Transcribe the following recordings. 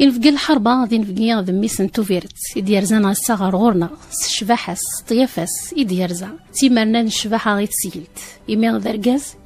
إن في الحربة ذي نفقيا ذميس توفيرت إدي غسا الساغر غورنا الشباحاس إدي يديرزا تيمرنا الشباحة غي تسيلت إمي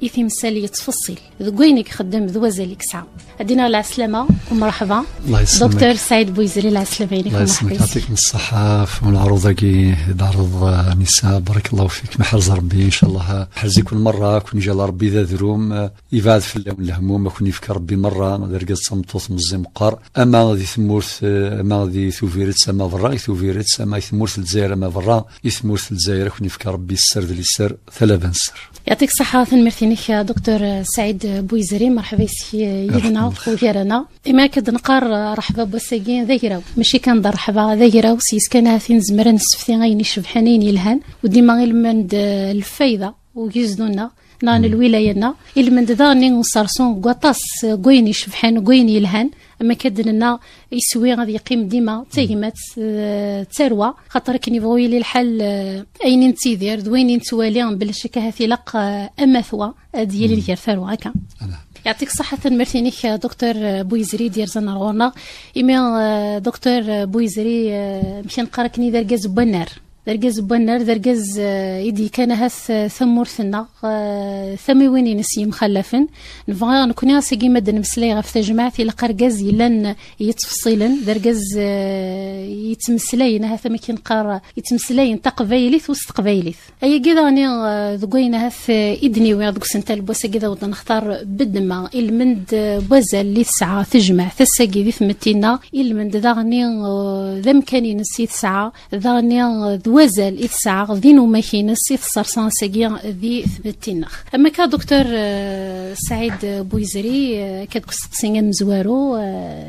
إثي مسالي يتفصيل ذقوينك خدم ذو وزالي ساعة أدينا على السلامة ومرحبا الله يسلمك دكتور سعيد بويزري على السلامة الله يسلمك يعطيك الصحة عروضة كي دعرض نساء بارك الله فيك محرز ربي إن شاء الله حرزي كل مرة كون جا ربي ذا ذروم يبعد في الهموم كون يفكر ربي مرة ذرقاز صمتوث مزي مقار أما آه، ما غادي ثمورت ما غادي ثوفيرت سما برا ثوفيرت سما ثمورت الجزائر ما برا ثمورت الجزائر كون فكا ربي السر ذي السر ثلابا السر يعطيك الصحة ثمرتي ثنمرتينك دكتور سعيد بويزري مرحبا سي يدنا وغيرنا إما كد نقار رحبا بوساكين ذاكرة ماشي كان رحبا ذاكرة سيسكن هاثين زمران نسفتي غيني شبحانين يلهان وديما غير المند الفايدة ويزدونا نان الولاية نا المند ذا نين صرصون قطاس قوين يشبحن قوين يلهان اما كدننا يسوي غادي يقيم ديما تهمات آه، تروى خاطر كي بغوي لي الحل آه، اين نتيدير دوين نتوالي بلا شك هاثلق امثوى ديال الكير ثروه هكا يعطيك الصحة مرتينيك آه، دكتور بويزري ديال زنار غورنا إما دكتور بويزري مشي نقرا كني دار كاز بنار درجز بنر درجز آه، يدي كان هث آه، ثمر ثنا آه، ثمي وين نسي مخلفن نبغى نكون ساقي مد نمسلي غف تجمع في لقرقز يلان يتفصيلا درجز يتمسلي نها ثمي هث ما يتمسلي يتمسلين تقبايليث وستق قبايليث اي كذا انا ذقوين هث ادني ويا ذوك سنتا البوسا كذا ود نختار بدما المند بوزا اللي تسعى تجمع تساقي ذي ثمتينا المند ذا ذاغني ذا مكاني نسي تسعى ذاغني ذو وازال إذ ساعة غدين وماكينس إذ صرصان سيقيا ذي نخ أما كا دكتور آه، سعيد بويزري آه، كادك سقسينا مزوارو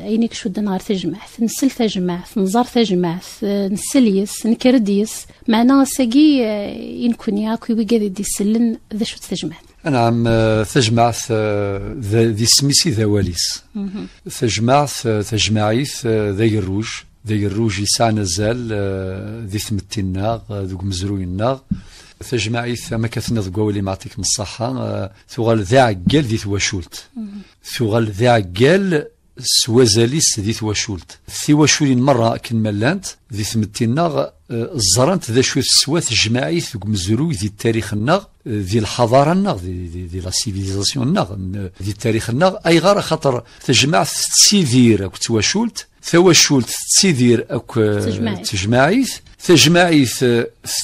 عينيك آه، شو دنار تجمع نسل تجمع نزار تجمعت نسليس نكرديس معنا إن ينكون ياكو ويقاد دي سلن ذا شو تجمع نعم تجمع ذي سميسي واليس تجمع تجمعيث ذي الروج ذي روجي ساعة زال آه، ذي ثمتنا ذوك الناغ تجمعي آه، ما كثنا اللي معطيك من الصحة آه، ثغال ذا عقال ذي تواشولت ثغال ذا عقال سوازاليس ذي تواشولت ثواشولين مرة كن ملانت ذي الناغ الزرانت ذا شو السواث جماعي ذوك مزروي ذي التاريخ الناغ ذي الحضارة الناغ ذي, ذي, ذي لا سيفيزاسيون الناغ ذي التاريخ الناغ أي غار خاطر تجمع كنت وشولت توشلت تسيدير اك تجمعيث تجمعيث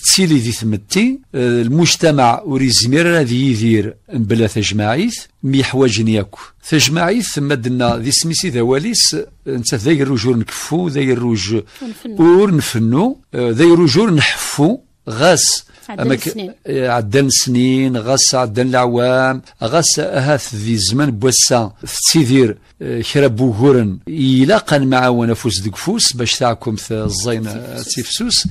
تسيلي ذي ثمتي المجتمع وريزمير ذي يدير بلا تجمعيث ميحواجني اكو تجمعيث ثم دنا ذي سميسي ذا واليس انت ذي رجور نكفو ذي رجور نفنو ذي رجور نحفو غاس عدن سنين إيه، عدان سنين غاس عدن العوام غاس هاث ذي زمان بوسا تسيدير خير إيه، بوهورن يلاقا معاون فوس دك فوس باش تاعكم في الزين تيفسوس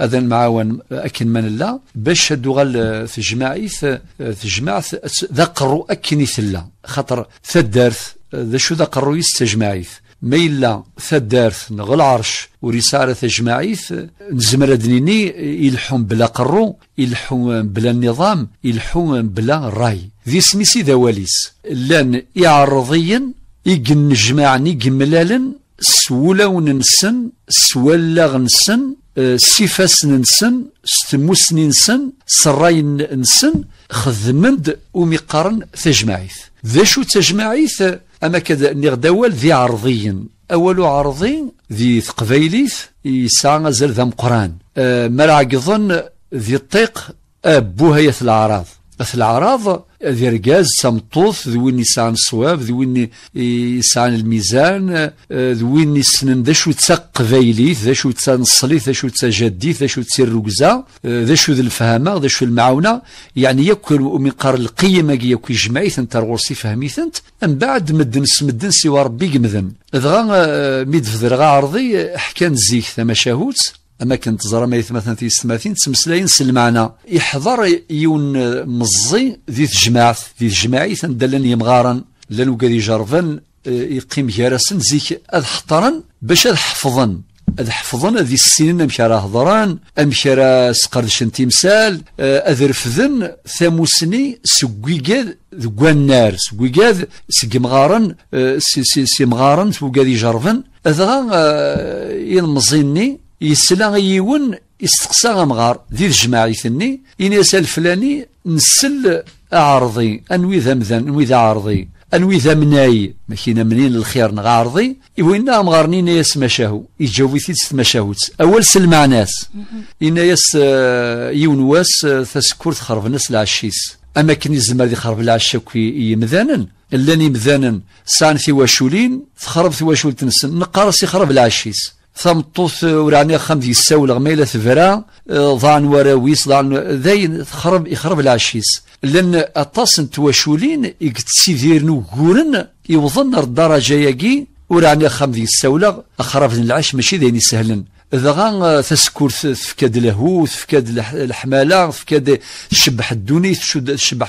اذن معاون اكن من لا باش هادو غال تجمعيث إيه، تجمعث ذا قرو اكن ثلا خاطر ثدارث ذا شو ذا قرو يستجمعيث ما إلا ثدارث نغل عرش ورسالة جماعيث نزمر دنيني يلحون بلا قرو يلحون بلا نظام يلحون بلا راي ذي سميسي دواليس واليس لان إعرضيا إجن جماعني قملالا سولون نسن سولاغ نسن سيفاس نسن ستموس نسن سراي نسن خذمند ومقارن تجمعيث ذا شو تجمعيث أما كذا نغداول ذي عرضي أول عرضي ذي ثقبيليث يسعى زل ذا مقران أه مرعقظن ذي الطيق أبوها أه، يث العراض بس العراض ذي رجاز سمطوث ذي وين يسعن الصواب ذي وين يسعن الميزان ذي وين يسنن ذا شو تساق قبايليت ذا شو تسان صليث ذا شو تساجديث ذا شو تسير الركزة ذا شو ذا الفهمة ذا شو المعاونة يعني يكل من قار القيمة يكل جمعيث انت فهميث انت من بعد مدن سمدن سوى ربي قمذن ذغا ميد فذرغا عرضي حكان زيك ثما شاهوت اما كنت زرا ما يثمثن في السماثين تسمسلاين سلمعنا يحضر يون مزي ذي الجماعه ذي تجمعي تندلن يمغارا لان وقاد يجرفن آه، يقيم جارسن زيك اذ باش اذ حفظن اذ حفظن ذي السنين امشي راه هضران امشي راه سقرش تمثال اذرفذن آه، ثاموسني سكويكاد ذو النار سكويكاد سكي مغارن سي آه، سي مغارن سكويكاد جارفن اذغا غا ينمزيني يسلا يون استقصى امغار ذي تجمعيتني إنيس الفلاني نسل أعرضي أنوي ذا مذن أنوي ذا عرضي أنوي ذا مناي ماكينا منين الخير نغارضي إوينا مغارني نايس مشاهو يجاوي ثيت مشاهوت أول سلمع ناس إنايس يون واس تسكر تخرب ناس العشيس أما كان اللي يخرب العشا يمذانن اللان مذانا سان واشولين تخرب في واشولتنس نقارس يخرب العشيس ثمطوث وراني خمد يساول غميلة ثفرا ضان وراويس ضان ذاين تخرب يخرب العشيس لان اطاس تواشولين يكتسيدير نوكورن يوظن الدرجة ياكي وراني خمد يساول اخرف العش ماشي ذاين إذا ذا تسكر تفكاد الهو تفكاد الحمالة تفكاد تشبح الدونيث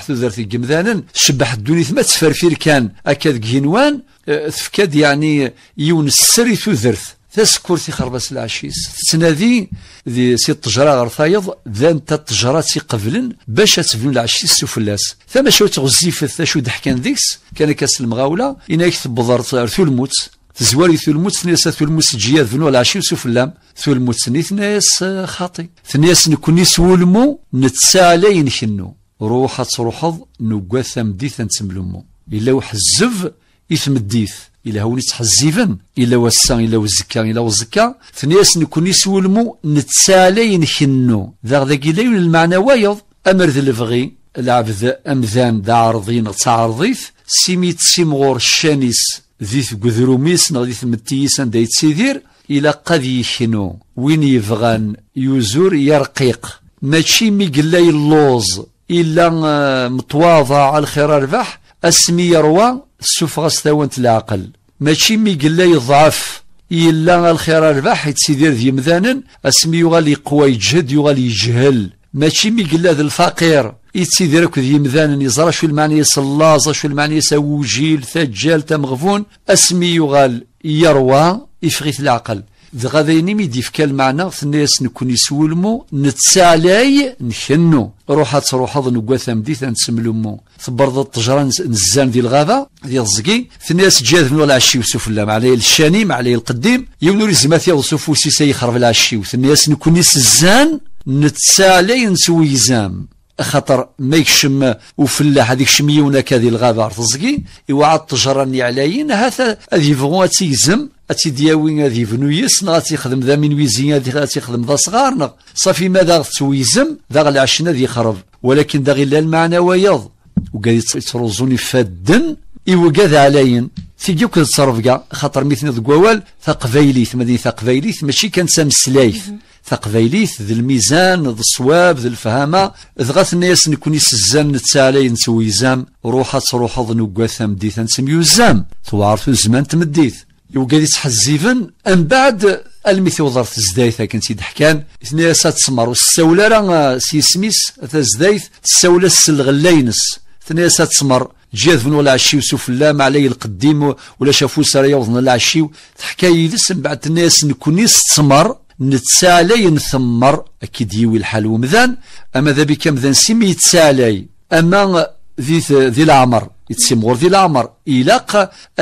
ثوذر في الجمذان شبح الدونيث ما تفرفير كان أكاد جينوان تفكاد يعني يون السري ثوذرت تسكر تسكرتي خربس العشيس تنادي ذي سي الطجره غير ثايض ذان تا سي قبلن باش تبنو العشيس سفلاس فما شو تغزيفت شو دحكان ديكس كان كاس المغاوله إنا تبضر ثو الموت تزواري ثو الموت ثنياس ثو الموت جيا ذنو العشي وسفلام ثو الموت ثنيس خاطي ثنيس نكوني سولمو نتسالي نكنو روح روحض نوكا ثمديث نتملمو إلا وحزف الديث إلا هوني يتحزبن إلا وسا إلا وزكا إلا وزكا ثنياس نكون يسولمو نتسالي نحنو ذا ذاك إلا المعنى ويض أمر ذا الفغي العبد أمذان ذا عرضين تعرضيث سيميت سيمغور الشانيس ذيث قذروميس نغ ذيث دا يتسيدير إلا قد يحنو وين يفغان يزور يرقيق ماشي ميقلاي اللوز إلا آه، متواضع على الخير ربح اسمي يروى السفغة ستاونت العقل ماشي مي قلا يضعف إلا الخير ربح يتسيدير ذي مثلا اسمي يغال يقوى يجهد يغال يجهل ماشي مي قلا ذا الفقير يتسيدير كذ يمذان يزرى شو المعنى يصلاز شو المعنى جيل ثجال تمغفون اسمي يغال يروى يفغيث العقل دغا ذاين مي ديفكا المعنى ثنياس نكون يسولمو نتسالي تروحا ظن تروحض نقوى ثمديث نسملمو تبرض الطجرة نزان ديال الغابة ديال الزقي ثنياس جاذ من العشي وسوف علي الشاني مع علي القديم يولو رزمات وسوف وسيسي يخرب العشي وثنيس نكون يسزان نتسالي نسوي زام خطر ما يكشم وفلاح هذيك شميونا كذي الغابة تزقي يوعد الطجرة اللي عليين هذا هذي فغوا تيزم اتيدياوي غادي يبنو يس نغ تيخدم ذا من ويزي غادي تيخدم ذا صغار نغ صافي ماذا تويزم ذا العشنا ذي خرب ولكن ذا غير المعنى ويض وقال يتروزوني فادن إيوكاد علين تيجي وكذا تصرف كاع خاطر مثل ذكوال ثقفيليث مدينة ثقفيليث ماشي كان سام السلايف ثقفيليث ذي الميزان ذي الصواب ذي الفهامة ذ غاث الناس نكون يسزان نتسالي نسوي زام روحة تروح ذنوكا ثمديث نسميو الزام توعرفو زمان الزمان تمديث يوقع يتحزيفن ان بعد المثي وضرت الزدايث كان سيد حكان إثنين ساتسمر والسولة راه سي سيسميس تزدايث السولة السلغلاينس إثنين ساتسمر جاذ من ولا عشيو سوف لا ما علي القديم ولا شافو سرا يوضن لا عشيو تحكى يدس من بعد الناس نكوني ستسمر نتسالي نثمر اكيد يوي الحال ومذان اما ذا بكم ذا سمي يتسالي اما ذي ذي العمر يتسمور ذي العمر إلاق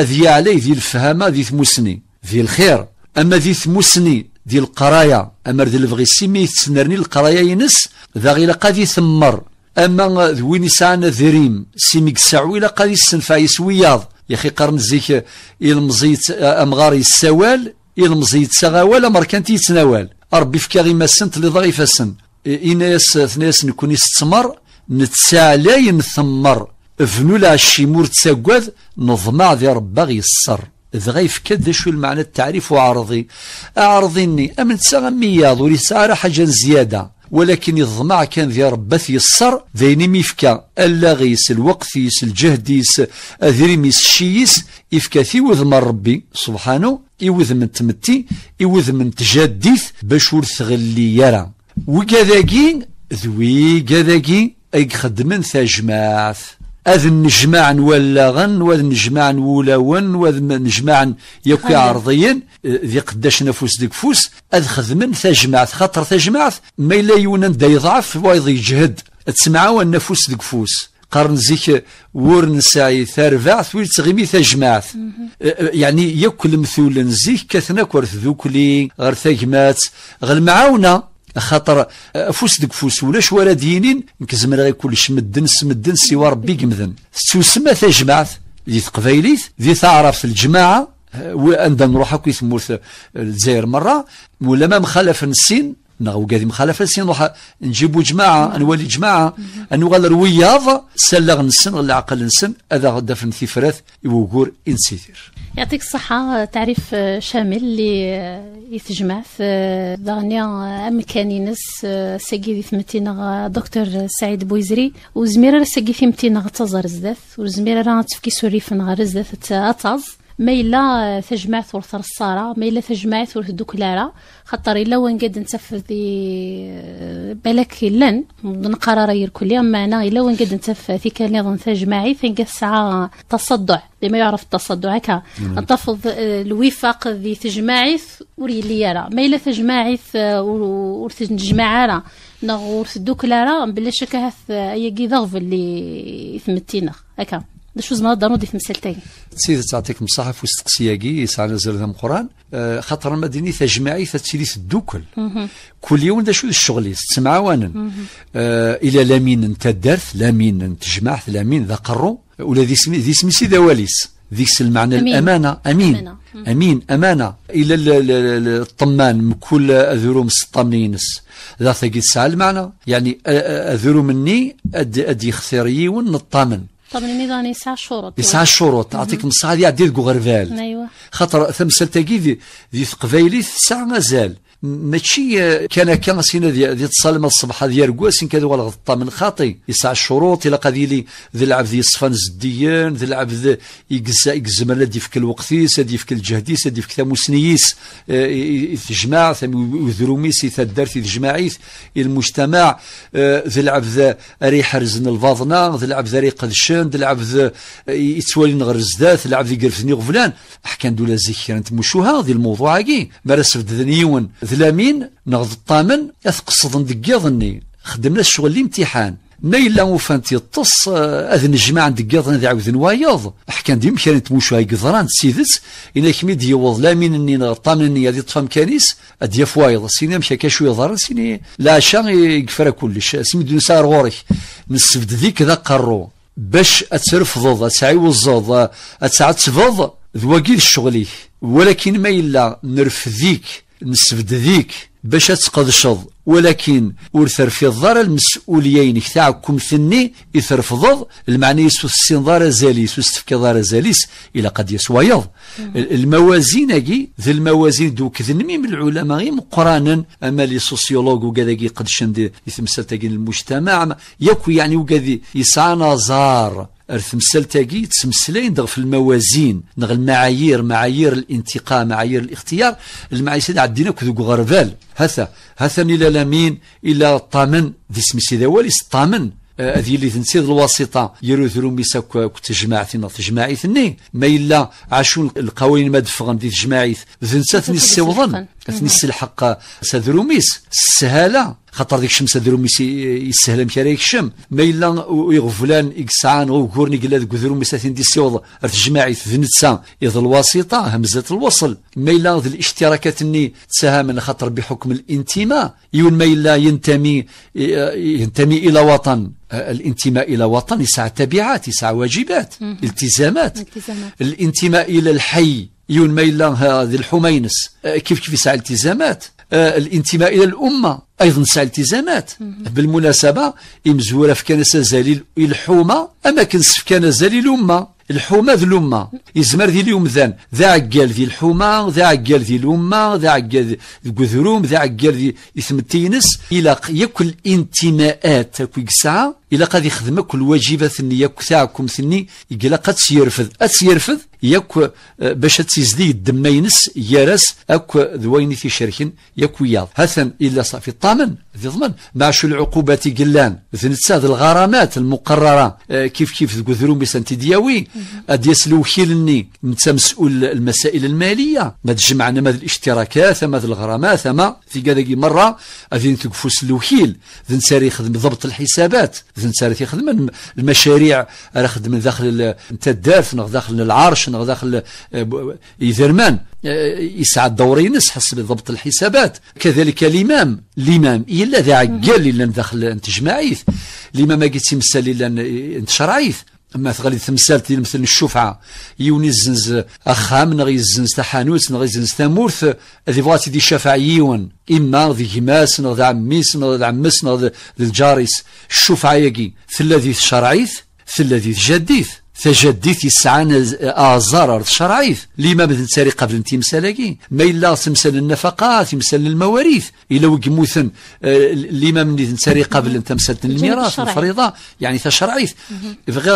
أذي علي ذي الفهامة ذي ثمسني ذي الخير أما ذي ثمسني ذي القرايا أما ذي الفغي سيمي يتسنرني القرايا ينس ذا غير قاذي ثمر أما ذوين يسعان ذريم سيمي قسعو إلا قاذي السنفع يسوياض يخي قرن زيك إلمزيت أمغار السوال إلمزيت سغاوال أمركانتي يتناوال ربي فكا غي مسنت لي ضغي إيناس إناس ثناس نكوني يستمر نتسالي ثمر فملاش الشيمور تساقد نظمع ذي ربا غيسر اذ يفكد ذا شو المعنى التعريف وعرضي أعرضيني أمن تسغمياض ولسارة حاجة زيادة ولكن الظمع كان ذي ربا يسر ذيني ميفكا غيس الوقثيس الجهديس أذريميس الشيس في وذم ربي سبحانه إوذ من تمتي إوذ من تجديث باش ور ثغلي يرى وكذاكي ذوي كذاكي أيك خدمن ثاجماث اذ نجمع ولاغن واذ نجمع ولاون واذ نجمع ياك عرضيا ذي قداش نفوس ديك فوس اذ خدمن تجمعت خاطر تجمعت ما الا يونان دا يضعف وايض يجهد تسمعوا نفوس ديك فوس قرن زيك ورن ساي ثارفع ويل تغيمي تجمعت يعني ياك المثول زيك كثنا كورث ذوكلي غير ثجمات غير معاونه خاطر آه، فوس دك فوس ولاش ورا دينين نكزمر غير كلش مدن سمدن سوى ربي سما تسوسما تجمعت ذي تقبايليت ذي تعرف الجماعه آه، وعندنا نروح هكا ثمورت آه، الجزائر مره ولا ما مخالف السين نغو قادي مخالفة سينروح نجيبو جماعة نولي جماعة نوغال الرياض سلاغ نسن ولا عقل نسن هذا غدا في ثفرات يوغور إنسيثير يعطيك الصحة تعريف آه، شامل اللي آه، يتجمع في آه، دغنيا أمكاني نس ساقي ثمتينا دكتور سعيد بويزري وزميرة ساقي ثمتينا تزار زداث وزميرة تفكي سوري فنغار زداث تاطاز ما الا تجمعت ورث الرصاره ما الا تجمعت ورث الدكلاره خاطر الا وان قد نتفر بالك لن نظن قرار يركل اما معنا الا وان قد نتف في كان نظن تجمعي فين قد ساعه تصدع بما يعرف التصدع هكا نتفض نعم. آه، الوفاق ذي تجمعي وري لي يرى ما الا تجمعي ورث نجمع نغورث الدكلاره بلا شك هاث آه، اي ضغف اللي ثمتينا هكا دا شو زنا ضروري في مثال تاني سيدي تعطيك مصحف وستقسياقي يسعنا زرهم قران خاطر المدني تجمعي تتسيلي الدوكل كل يوم دا شو الشغل سمعوان الى لامين انت الدرث لامين انت جمعت لامين ذا قرو ولا ذي سمي ذي سمي سيدا واليس ذي المعنى الأمانة أمين أمين أمانة إلى الطمان مكل كل أذرو مستطمينس ذا ثقيت ساعة المعنى يعني أذرو مني أدي أدي خسيريون نطمن طبعا الميزان يسعى شروط يسع شروط نعطيك نص هذه عديد غرفال ايوه خاطر ثم سلتاكي ذي قبايلي تسع مازال ماشي كان كان سينا دي تصالم الصبح ديال يرقوس كذا ولا غطى من خاطي يسع الشروط الى قضي لي ذي العبد يصفن زديان ذي العبد يقز يقزمر دي فك الوقتيس دي فك الجهديس دي فك مسنيس آه، يتجمع وذروميس في يتجمعيث المجتمع آه، ذي العبد ريح حرزن الفاضنا ذي العبد ري قلشان ذي العبد آه، يتوالي نغر زدات العبد يقرفني غفلان حكان دولا زكي كانت مشوها ذي الموضوع هاكي مارس دنيون ذلامين نغ الطامن اثقصدن دق يضني خدمنا الشغل اللي امتحان ما إلا وفان تيطس آه، أذن الجماعة دقيض ذي عاوذن وايض حكان ديم كان تموشو هاي قدران سيدس إلا كميد هي لا مين إني نغطامن إني هذي طفا مكانيس أديا فوايض سيني مشا كاشو يضرن سيني لا شان يقفر كلش سيمي دون سار غورك نسفد ذيك ذا قرو باش اتعي وزوض أتعتفض ذواقيد الشغلي ولكن ما إلا نرفذيك ذيك باش تقدشض ولكن ور ترفض ضرر المسؤوليينك تاع ثني يترفضض المعنى يسوس السين ضرر زاليس وستفكي ضار زاليس إلى قد يض الموازين اجي ذي الموازين دو كذنمي من العلماء غير مقرانا أما لي سوسيولوج وكذا قد شندي يثمسل المجتمع يكو يعني وكذا يسعى زار تاقي تسمسلين دغ في الموازين نغ المعايير معايير الانتقاء معايير الاختيار المعايير سيدي عدينا كذو غرفال هثا هثا إلى لامين إلى الطامن ذي سمي سيدي واليس الطامن آه، هذه اللي تنسيد الواسطة يرو ثرو ميساك تجمع ثنا تجمع ثني ما إلا عاشون القوانين ما دفغن دي تجمع ثنسا ثني السوضن ثني السلحق نعم. سذروميس السهالة خاطر ديك الشمس ميسي يسهل مش راه يكشم ما الا يغفلان يقسعان وكورن يقلا ذك دروم ميساتين دي السيوض ارتجماعي ثنتسا اذ الواسطه همزه الوصل ما الا الاشتراكات ني تساهم خاطر بحكم الانتماء يون ما الا ينتمي ينتمي الى وطن الانتماء إلى وطن يسعى تبعات يسعى واجبات التزامات. الانتماء إلى الحي يون ما إلا هذه الحمينس أه، كيف كيف يسعى التزامات أه، الانتماء إلى الأمة ايضا تسع التزامات بالمناسبه يمزوره في كنسه زليل الحومه اماكن في كنسه زليل امه الحومه ذي الامه يزمر ذي اليوم ذان ذا عقال ذي الحومه ذا عقال ذي الامه ذا عقال ذي القذروم ذا عقال ذي التينس الى ياكل الانتماءات تاكو الى قد يخدم كل واجبات ياك تاعكم ثني يقلا قد سيرفض اسيرفض ياك آه، باش تيزدي الدماينس يارس اكو دويني في شركين ياك وياض هثن الا صافي طامن ذي ضمن معش العقوبات قلان نتساد الغرامات المقررة آه، كيف كيف تقدروا مثلا تدياوي ادي يسلو خيلني نتا مسؤول المسائل المالية ما تجمعنا ما الاشتراكات ما الغرامات ما في كذا مرة نتقفو سلو خيل ذي نساري يخدم ضبط الحسابات ذي نساري يخدم المشاريع راه يخدم داخل التدارف داخل العرش داخل آه، إذرمان يسعى الدور حس بضبط الحسابات كذلك الإمام الإمام إلا ذا عقال إلا داخل انت معيث الإمام ما قلت يمسال إلا انت شرعيث اما تغلي تمثال مثل الشفعة يوني الزنز اخام نغي الزنز تحانوت نغي الزنز تامورث اللي بغات يدي يون اما ذي هماس نغي عميس نغي عمس نغي الجاريس الشفعة يقي شرعيث في الذي جديث تجديث أعزار آزار شرعيف لما مثل ساري قبل مسالكي ما إلا تمثال النفقات تمثال المواريث إلا وقموثن آه، لما من ساري قبل تمثال الميراث الفريضة يعني تشرعيف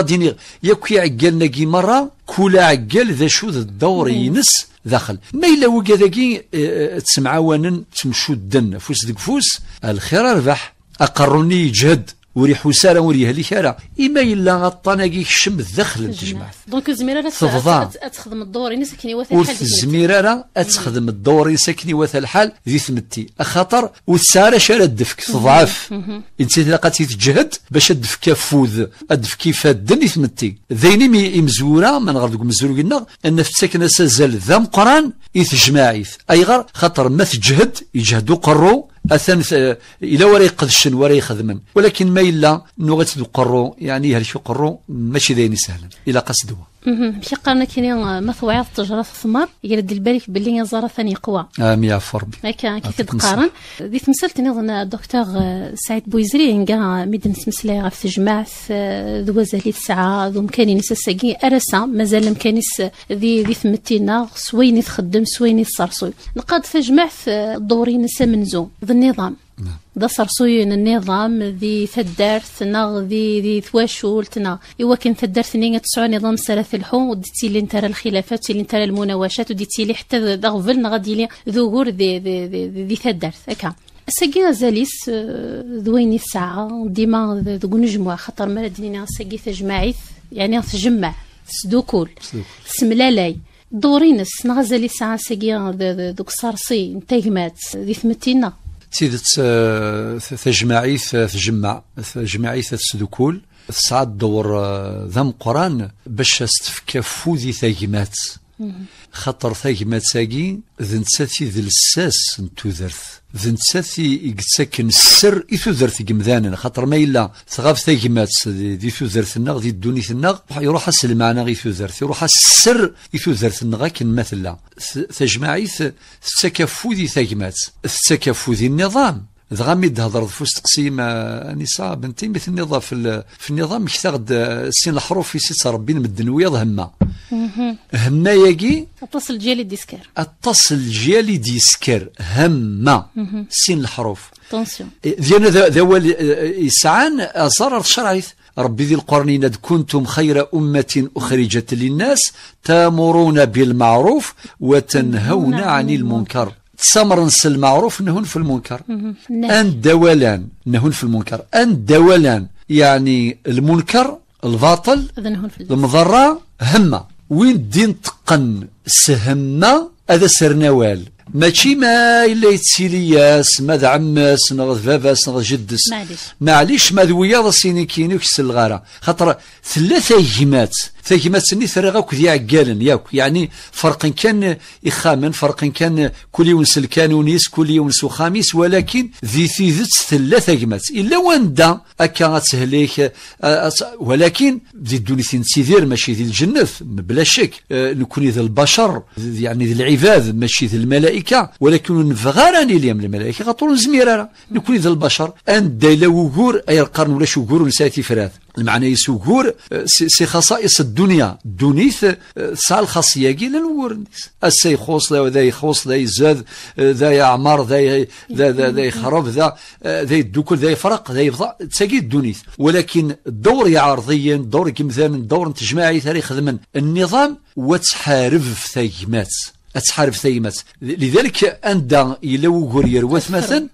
ديني يكوي عقلنا كي مرة كل عقل ذا شو ذا الدور ينس داخل ما إلا تسمعوا آه، آه، تسمعوانا تمشو الدن فوس دك فوس الخير أربح أقرني جهد وري وسارة وري هليك شارع إما إلا غطانا يكشم الدخل الجماعة دونك الزميرة تفضى تخدم الدور إني ساكني وثا الحال الزميرة راه تخدم الدور إني ساكني وثا الحال ذي ثمتي خاطر وسارة شارة الدفك تضعف إنت لقاتي تجهد باش الدفك فوذ الدفك يفادن ثمتي ذيني مي إمزورة من غير دوك مزورة أن في ساكنة سازال ذا مقران إث أي أيغر خاطر ما تجهد يجهدو قرو أثن إلا ورا قدشن ورا يخدمن ولكن ما إلا نغتدو قرو يعني هل شو قرو ماشي داين سهلا إلا قصدوه مشي قرنا كاين آه، ما توعد تجرى الثمر يرد البالك باللي زرا ثاني قوى امي آه، عفو ربي هكا آه، كي تقارن دي تمثلت نظن الدكتور سعيد بويزري نكا ميدن تمثلي في تجمع ذو زالي الساعه ذو مكاني نسا ساكي ارسا مازال مكانيس ذي ذي ثمتينا سويني تخدم سويني تصرصوي نقاد في دوري نسا منزو ذا النظام دا نعم. صرصوين النظام ذي ثدارت ناغ ذي ذي ثواشولتنا إوا كان ثدارت نين تسعى نظام سرث الحو وديتي لي نترى الخلافات لي نترى المناوشات وديتي لي حتى غفل غادي لي ذوهور ذي ذي ذي, ذي ثدارت هكا ساقي زاليس آه، ذويني الساعة ديما ذو نجمع خاطر مالا دينا ساقي تجمعي يعني تجمع سدوكول سملالاي دورينس نغزالي الساعة ساقي دوك صارصي نتاهمات ذي ثمتينا تيدت تجمعي آه، تجمع تجمعي تسدوكول تسعى دور آه، ذم قران باش استفكا فوذي ثاجمات خاطر ثيك ما تساقي ذن تساثي ذل الساس انتو ذرث ذن تساثي يتساكن السر يثو ذرث جمذانا خاطر ما إلا ثغاف ثيك ما تساقي ذي ذرث النغ ذي الدوني ثنغ يروح سلمانا غي ذرث يروح السر يثو ذرث النغ كن مثلا تجمعي ثساكفو ذي ثيك ما تساكفو النظام دغا مي تهضر في تقسيم نساء بنتي مثل النظام في, في النظام كتاغد آه، سين الحروف في سيت ربي نمدن وياض هما هما ياكي اتصل جيالي ديسكر اتصل جيالي ديسكر هما سين الحروف اتونسيون ديالنا ذا يسعان ازرر شرعيث ربي ذي القرنين كنتم خير أمة أخرجت للناس تامرون بالمعروف وتنهون عن المنكر تسمر نس المعروف نهون في المنكر أن دولان نهون في المنكر أن دولان يعني المنكر الباطل المضرة همة وين دين تقن سهمة هذا نوال ماشي ما الا يتسيلي ياس ما عماس ما باباس ما جدس معليش معليش ما ذويا سيني كيني الغاره خاطر ثلاثه يمات تجمس ني ثرغ وك ديا قالن ياك يعني فرق كان اخامن فرق كان كل يوم سلكان ونيس كل يوم سو خميس ولكن ذي في ذات ثلاثة جمس الا وندا اكا تهليك ولكن ذي الدوني سين سيدير ماشي ذي الجنف بلا شك نكون ذي البشر يعني ذي العباد ماشي ذي الملائكة ولكن نفغاراني اليوم الملائكة خاطر زميرانا نكون ذي البشر ان دايلا وجور اي القرن ولا شجور نساتي فراث المعنى يسوجور سي خصائص الدنيا دونيس آه، سال خاصياكي لنور الناس السي يخوص لا ذا يخوص ذا يزاد آه، ذا يعمر ذا ذا ذا يخرب ذا آه، ذا يدوكل ذا يفرق ذا يفضى تساقي الدونيس ولكن دور عرضيا دور كمثال دور تجمعي تاريخ ذمن النظام وتحارب في ثيمات أتحارب ثيمات لذلك أندا الى وقر يروث مثلا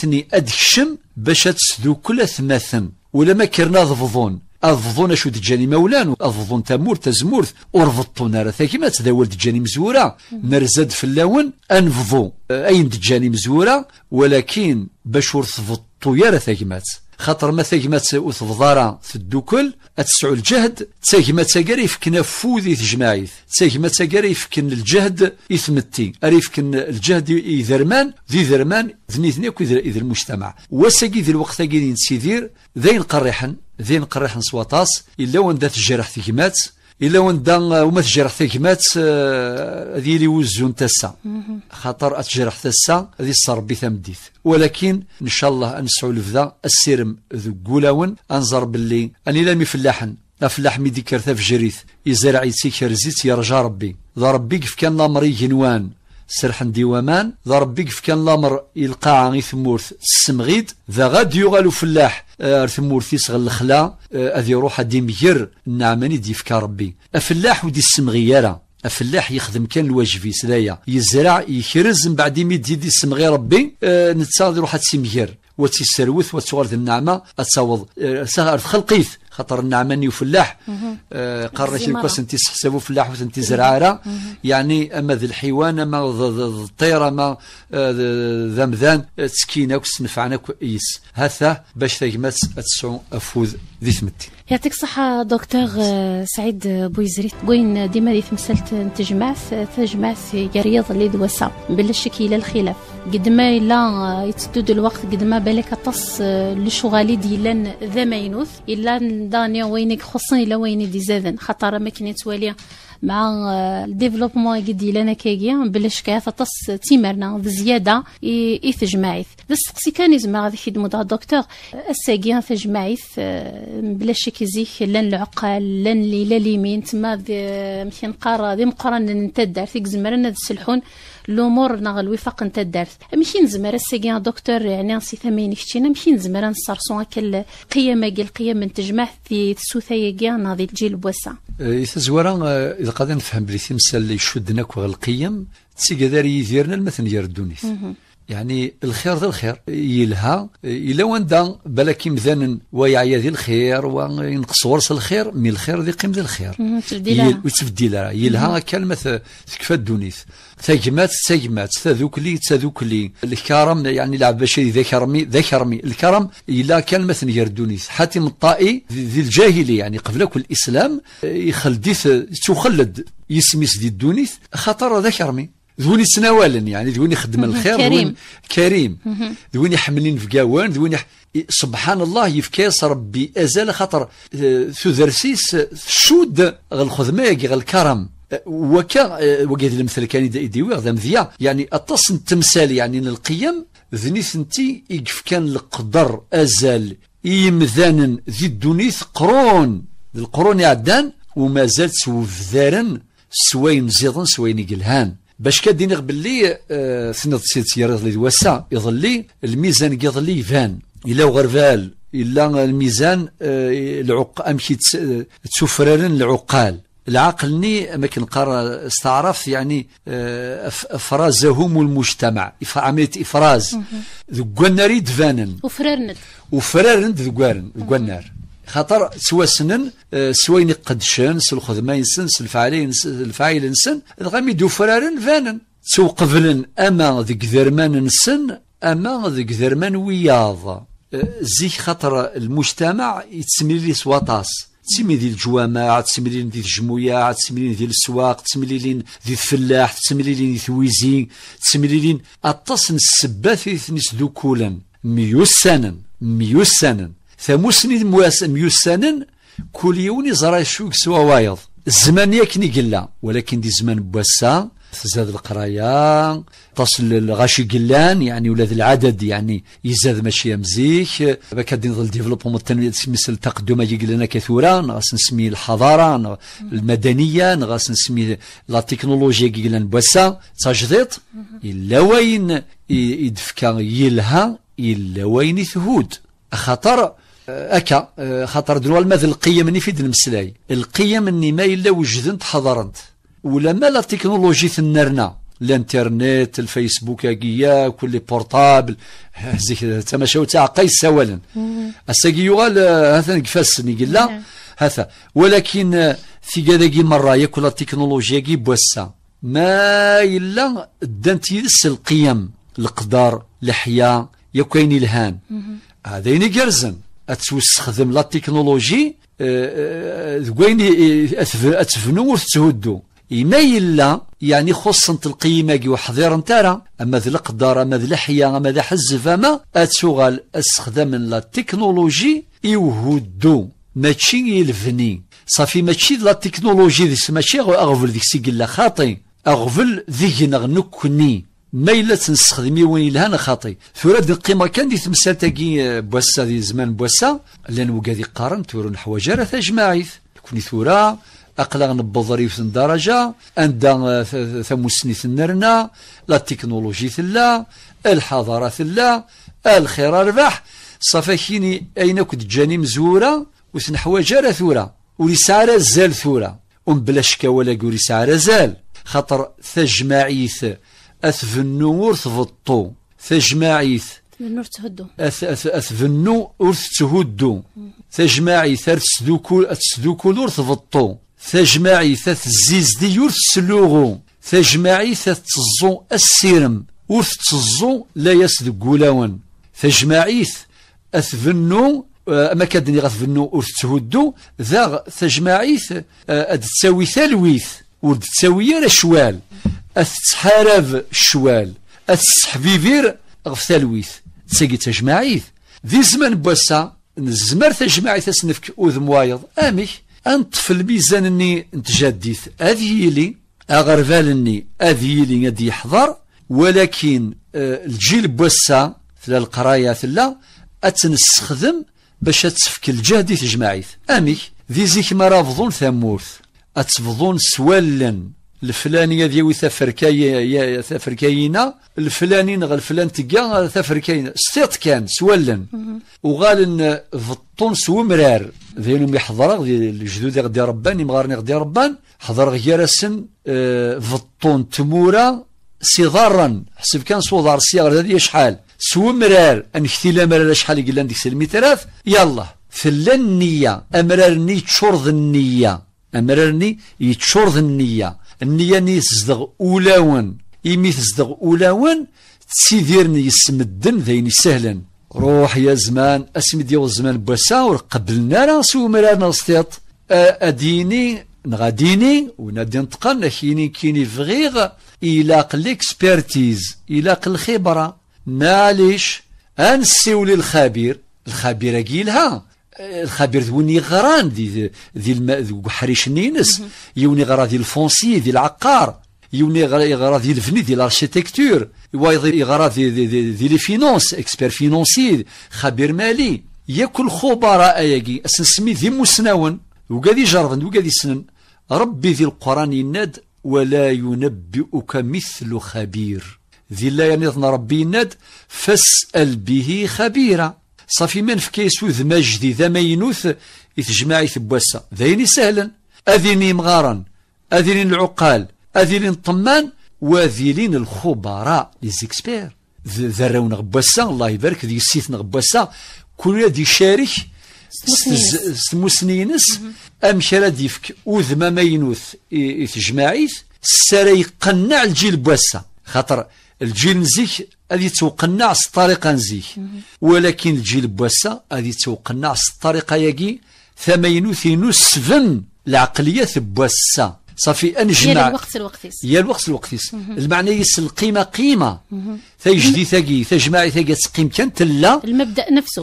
ثني ادشم باش تسدو كل ثماثن ولا ما كرنا ضفضون أظن شو دجاني مولان أضضون تمور تزمورث أرضطون نارا ثاكمات ذا ولد دجاني مزورة نرزد في اللون أنفضو أين دجاني مزورة ولكن باش ورث ضطو يارا ثاكمات خاطر ما تاجمات وتفضارا في الدوكل اتسعو الجهد تاجمات تاجر يفكن فوذي تجمعيت تاجمات تاجر يفكن الجهد يثمتي اريفكن الجهد يذرمان ذي ذرمان ذنيثني إذا المجتمع وساقي ذي الوقت قيدين سيدير ذين قرحن ذين قرحن سواطاس إلا وندات الجرح تجمات إلا وندا وما تجرح مات آه، هذه اللي وزون تاسا خاطر أتجرح تاسا هذه صربي تمديث ولكن إن شاء الله أنسعو لفذا السيرم ذو قولاون انزر باللي أني لامي فلاحن أفلاح ميديكر جريث يزرع يتيكر زيت يرجى ربي ذا ربي كيف كان مريك جنوان سرحن ديوامان ذا ربي كان الامر يلقى عني ثمور السمغيد ذا غاد يغال فلاح آه، ثمور في صغ الخلا آه، روح دي ادي مجر النعماني فكا ربي افلاح ودي السمغيارة افلاح يخدم كان الواجبي سلايا يزرع يخرز من بعد يمد يدي السمغي ربي أه روح يروح تسمير وتسروث وتغرد النعمة اتصاوض آه، سهر خلقيث خاطر النعماني وفلاح آه قرر كوس انت تحسبوا فلاح وانت زرعاره يعني اما ذي الحيوان اما الطير اما آه، ذمذان آه، تسكينك سنفعنك كويس هذا باش تجمس تسعو افوذ ذي ثمتي يعطيك الصحة دكتور آه، سعيد بويزريت بوين ديما دي تمثلت نتجمعث يا رياض اللي دوسا بلا شك إلى الخلاف قد ما إلا يتسدد الوقت قد ما بالك طص آه، لشغالي ديلان ذا ماينوث إلا دانيا وينك خصني إلا ويني دي زادن خاطر ما كان مع آه، الديفلوبمون لنا كيجي بلا شكاف تص تيمرنا بزياده اي تجمعيث السقسي كان يزمع غادي يخدمو دا دكتور الساقيا تجمعيث آه، بلا شك لن العقل لن لان ليلا اليمين تما مثل نقار ذي آه، مقارن نتدار فيك زمرنا السلحون لومور نغ الوفاق نتا دارت ماشي نزمر الساكي دكتور يعني سي ثمين كتينا ماشي نزمر نصرصو هكا القيامه كي من تجمع في السوثايا كيا ناضي الجيل بواسع إذا إيه، زوارا إذا قادر نفهم بلي تمثال اللي يشدنا كوغ القيم داري يديرنا المثل ديال الدونيس يعني الخير ذا الخير يلها الى وندا بالك مزان ويعيا ذي الخير وينقص ورس الخير من الخير ذي قيم ذي الخير وتبديلها يلها كلمة تكفى الدونيت تاجمات تاجمات تذوكلي تذوكلي الكرم يعني لعب بشري ذكرمي كرمي الكرم الا كلمة نير الدونيت حاتم الطائي ذي الجاهلية يعني قبل كل الاسلام يخلد تخلد يسمي ذي الدونيس خطر ذكرمي ذوني وين يعني ذوني خدم الخير كريم كريم ذوني حملين في قاوان ذوني ح... سبحان الله يفكاس ربي ازال خاطر آه، ثدرسيس شود غالخدمه غالكرم آه، وكا آه، وقيد المثل كان يديوي غدا مذيا يعني اتصن التمثال يعني القيم ذني ثنتي يقف كان القدر ازال يمذان ذي الدنيث قرون القرون يعدان ومازال سوفذارن سوين زيضن سوين يقلهان باش كدينيغ باللي آه، سند سيد سيارات اللي يظلي الميزان يظلي فان إلا وغرفال إلا الميزان آه، العق أمشي آه، تسفررن العقال العقلني ما كنقرا استعرف يعني افرازهم المجتمع عمليه افراز ذو النار فانن وفررند وفررند ذو النار خاطر سنن آه، سوين قدشن الخدمه ينسن سو الفعيل ينسن غامي فرارن فانن سو قفلن أما ذيك ذرمان نسن أما ذيك ذرمان وياض آه، زيك خاطر المجتمع يتسميلي سواطاس تسميلي ذي الجوامع تسميلي ذي الجمويع تسميلي ديال السواق تسميلي ديال الفلاح تسميلي ذي ثويزين تسميلي أطاس نسبات ثنيس كولن ميوسانا ميوسانا مواس myussanen كل يوم iẓra acu سوا وايض الزمان يكن يقلا ولكن دي زمان بوسا تزاد القراية تصل الغاشي قلان يعني ولاد العدد يعني يزاد ماشي مزيك باك دي نظل ديفلوبمون التنمية مثل التقدم يجي لنا كثورا غاس نسمي الحضارة المدنية غاس نسمي لا تكنولوجيا يجي لنا بوسا تجديط إلا وين يدفكا يلها إلا وين يثهود خطر أكا آه، خاطر دنوا ماذا القيم اللي في المسلاي القيم اللي ما إلا وجدنت حضرنت ولا ما لا تكنولوجي ثنرنا الانترنت الفيسبوك اكيا كل بورتابل زيك تمشاو تاع قيس سوالا الساقي يغال آه، هذا قفاس نقلا نعم. هذا ولكن آه، في كذا مرة ياكل التكنولوجيا كي بوسا ما إلا دانت يدس القيم القدر الحياة كاين الهان هذا ينقرزن تستخدم لا تكنولوجي أه، أه، وين تفنو وتتهدو إما إلا يعني خصن القيمة وحضير نتارا أما ذي القدر أما ذي الحياة أما ذي حزف أما أتوغال أستخدم لا تكنولوجي يوهدو ماشي يلفني صافي ماشي لا تكنولوجي ماشي أغفل ذيك سيكلا خاطي أغفل ذيك نغنكني ما إلا تنستخدم وين يلهان خاطي ثورا دي القيمة كان دي تمثال تاكي آه، بوسا دي زمان بوسا لان وكادي قارن ثورا حواجر راه تجمعيث كوني ثورا أقلا نبض ريف درجة ثم آه، ثمسني ثنرنا لا تكنولوجي ثلا الحضارة ثلا الخير ربح صفاكيني كيني أين كنت جاني مزورة وتنحوايج راه ثورا ورسالة زال ثورا ومبلا شكا ولا قوري سعر زال خطر ثجمعيث أثفنو ورث بطو تجماعيث تهدو أث أث أثفنو ورث تهدو تجماعيث تسدوكول ورث بطو تبطو تجماعيث تزيزدي ورث سلوغو تجماعيث تزو السيرم ورث تزو لا يسدق ولاون تجماعيث أثفنو آه، ما كدني غتفنو ورث تهدو ذا تجماعيث آه، أد تساوي ثالويث ور تساوي رشوال أتتحارب شوال أتتحبيبير غف تلويث تساقي تجمعيث ذي زمن بوسا نزمر تجمعيث أسنفك اوذ موايض أمي في الميزان أني نتجديث أذيلي أغربالني أذيلي ندي يحضر ولكن آه، الجيل بوسا ثلا القراية ثلا اتنسخدم باش تسفك الجهد تجمعيث أمي ذي زيك ما رافضون ثمورث أتفضون سوالا الفلاني هذا يا يا تفركاينا الفلاني نغ الفلان تكا تفركاينا سيط كان سولن وغالن فطون سومرار ذينو يحضر ذي الجدود غدي ربان يمغارني غدي ربان حضر غيرسن اه فطون تمورا صغارا حسب كان صدار صغار هذه شحال سومرار انكتي لامرار شحال قلان ديك الميتراث يلا فلا النية امرارني تشرذ النية امرارني يتشرذ النية النية ني تزدغ أولاون إمي تزدغ أولاون تسيديرني الدن ذين سهلا روح يا زمان اسمي ديال الزمان بوسا قبلنا راه سومرا سطيط اديني نغاديني ونادي نتقن كيني كيني فغيغ إلاق ليكسبيرتيز إلاق الخبرة معليش أنسيو للخبير الخبير كيلها الخبير ذوني يغران ذي ذي حريش نينس يوني غرا ذي الفونسي ذي العقار يوني غرا ذي الفني ذي الارشيتكتور ويضي غرا ذي ذي لي فينونس اكسبير فينونسي خبير مالي ياكل خبراء ياكي اسنسمي ذي مسناون وكادي جرفن وكادي سنن ربي ذي القران يناد ولا ينبئك مثل خبير ذي لا يعني ربي يناد فاسأل به خبيرا صافي ما نفكا يسوذما جديد مينوث يتجمع يتبوسا ذاين سهلا أذيني مغارا أذيني العقال أذيني الطمان وأذيني الخبراء لي زيكسبير ذراو نغبوسا الله يبارك ذي السيث نغبوسا كل ذي شارك سموسنينس أمشي ديفك يفك ما مينوث يتجمعيث السارة يقنع الجيل بوسا خاطر الجيل نزيك غادي يتوقنع على الطريقه نزيك ولكن الجيل بواسا غادي يتوقنع على الطريقه ياكي ثمينو ثينو سفن العقليه بواسا صافي جمع يا الوقت الوقتيس يا الوقت الوقتيس المعنى يس القيمه قيمه تيجدي ثقي تجمعي ثقي تقيم كان تلا المبدا نفسه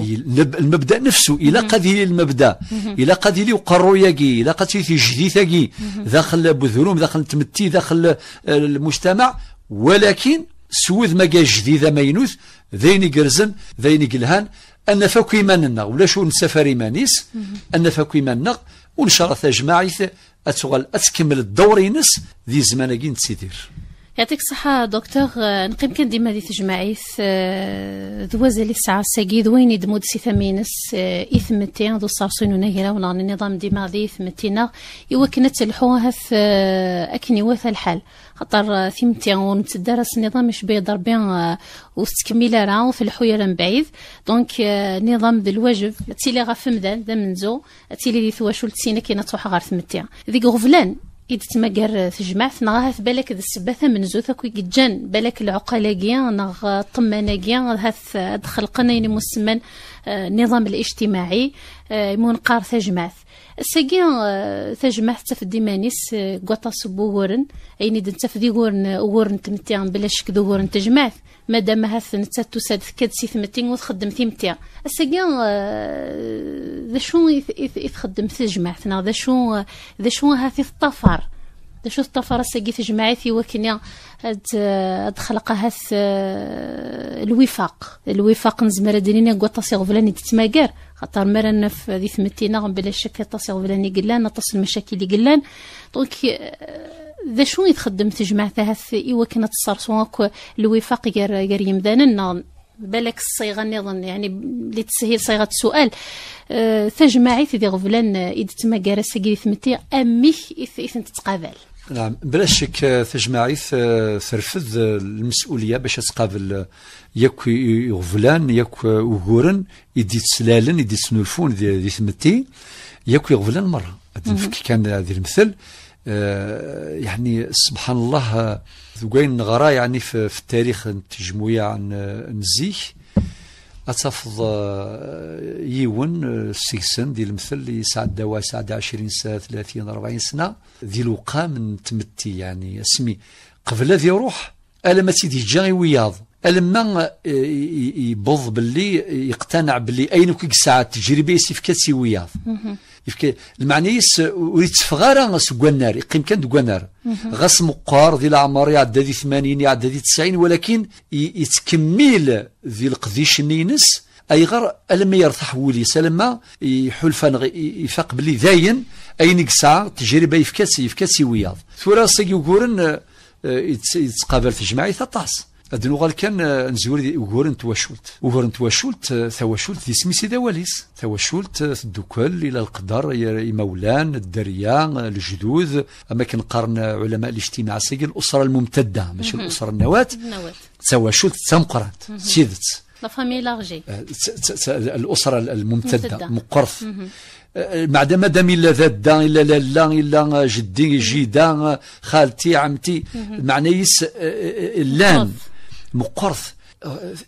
المبدا نفسه الى قذي المبدا الى قذي لي وقرو ياكي الى قذي تيجدي ثقي داخل بذروم داخل تمتي داخل المجتمع ولكن ما ماجا جديد ينوث ذين يقرزن ذين يقلهان أن فاكو إيماننا شو نسافر إيمانيس أن فاكو إيماننا وإن شاء الله تجمعيث أتغل أتكمل الدور ينس ذي زمان سيدير يعطيك الصحة دكتور آه، نقيم كان ديما دي آه، ذو وزالي الساعة الساقي ذو ذوين يدمود سي ثمينس إثمتين آه، ذو صارصين ونهيرا ونغني نظام ديما ذي إثمتينا يوكنا تلحوها أكني واثا الحال خاطر ثمتين ونتدرس النظام مش بيضرب بين وستكميلة راه في الحويرة من بعيد دونك نظام ذو الواجب تيلي غا فمذان ذا منزو تيلي ذي ثواشو لتسينة كينا تروح غار ثمتين ذي غفلان إذ تماقر في جماعة نغاها في بالك ذا السباثة زوثا كي جان بالك نغا نغ كيا هاث دخل قنين مسمن النظام آه، الاجتماعي آه، يمون قارثة جماعة ساقي تجمعت تفدي مانيس قطاس بوغورن اين في تفدي غورن غورن تمتيان بلا شك دو غورن تجمعت مادام هاث نتا توساد كاد سي ثمتين وتخدم تيمتيا ساقي ذا شو يتخدم تجمعتنا ذا شو ذا شو هاثي الطفر دا شو الطفرس جماعي في وكنيا هاد خلق هاث الوفاق الوفاق نزمر دينينا قوة تصيغ فلاني تتماقر خاطر مرنا في ذي ثمتينا بلا شك تصيغ فلاني قلان تصل المشاكل قلان طولك ذا شو يتخدم تجمع هاث إوا كانت تصرصون الوفاق غير يمدانا بالك الصيغه نظن يعني اللي صيغه السؤال أه في غفلان اذا تما كارس ثمتي امي اذا تتقابل نعم بلا شك آه، في جماعيث ترفض آه، آه، المسؤوليه باش تقابل ياك يغفلان ياك وغورن يدي تسلالن يدي تسنولفون يدي تمتي ياك يغفلان مره نفك كان هذا المثل يعني سبحان الله ثقين نغرا يعني في, التاريخ التجموية عن نزيه أتفض آه، يون آه، سيكسن دي المثل يسعى دوا يسعى عشرين سنة ثلاثين أربعين سنة ذي الوقا من تمتي يعني اسمي قبل ذي روح ألا ما تيدي جاي وياض ألما آه، يبض باللي يقتنع باللي أين كيك ساعة تجربة يسيف كاتسي وياض يفكي المعني يس ور يتفغ غير النار يقيم كان دك النار غاس مقار ذي العمر يعدى ذي 80 يعدى ذي 90 ولكن يتكمل ذي القديش نينس غير الم يرتاح وليس سلمى يحلف يفاق بلي ذاين اي يقسع تجربه يفكاسي يفكاسي وياض ثورا سيكورن آه، يتقابل في جماعي ثطاس غادي غال كان آه، نزور وغور تواشولت وغور تواشولت آه، ثواشولت دي سمي سيدا واليس ثواشولت الدوكل آه، إلى القدر مولان الدريا الجدود أما كنقارن علماء الاجتماع سي الأسرة الممتدة ماشي الأسرة النواة ثواشولت تمقرات سيدت لا فامي لارجي الأسرة الممتدة مقرف ما مادام الا ذات الا لالا الا جدي جيدا خالتي عمتي معنى يس لان مقرث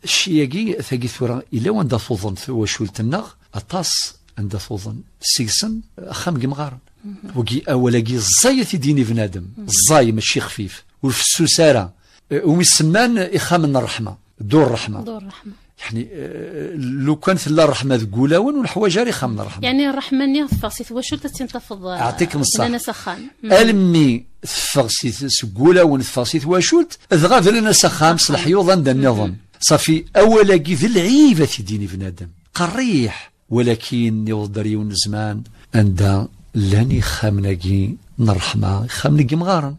الشياقي ثقي ثورة إلا واندا ثوضن وشولتنا أطاس عند ثوضن سيسن أخام قمغار وكي الزاي في ديني بنادم الزاي ماشي خفيف السوسارة ومسمان إخام الرحمة دور الرحمة دور الرحمة يعني آه، آه، لو كان لا الرحمه ذكولاون والحوايج راه خامله الرحمه يعني الرحمه ني تفغسيت واش تنتفض اعطيك من الصح سخان المي تفغسيت سكولاون واش واشولت ذغا ذلنا سخان صلح يوضن دا النظام صافي اولا كي في العيبه في ديني بنادم قريح ولكن يوضر يون زمان عند لاني كي نرحمة كي مغارن